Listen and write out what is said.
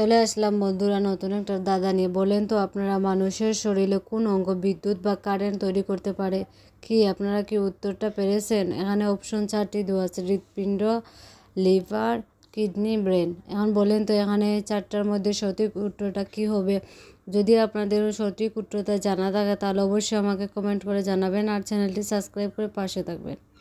চলে আসলাম বন্ধুরা নতুন একটা দাদা নিয়ে বলেন তো আপনারা মানুষের শরীরে কোন অঙ্গ বিদ্যুৎ বা কারেন্ট তৈরি করতে পারে কি আপনারা কি উত্তরটা পেরেছেন এখানে অপশন চারটি দেওয়া আছে হৃৎপিণ্ড লিভার কিডনি ব্রেন এখন বলেন তো এখানে চারটার মধ্যে সঠিক উত্তরটা কি হবে যদি আপনাদের সঠিক উত্তরটা জানা থাকে তাহলে অবশ্যই আমাকে কমেন্ট করে জানাবেন আর চ্যানেলটি সাবস্ক্রাইব করে পাশে থাকবেন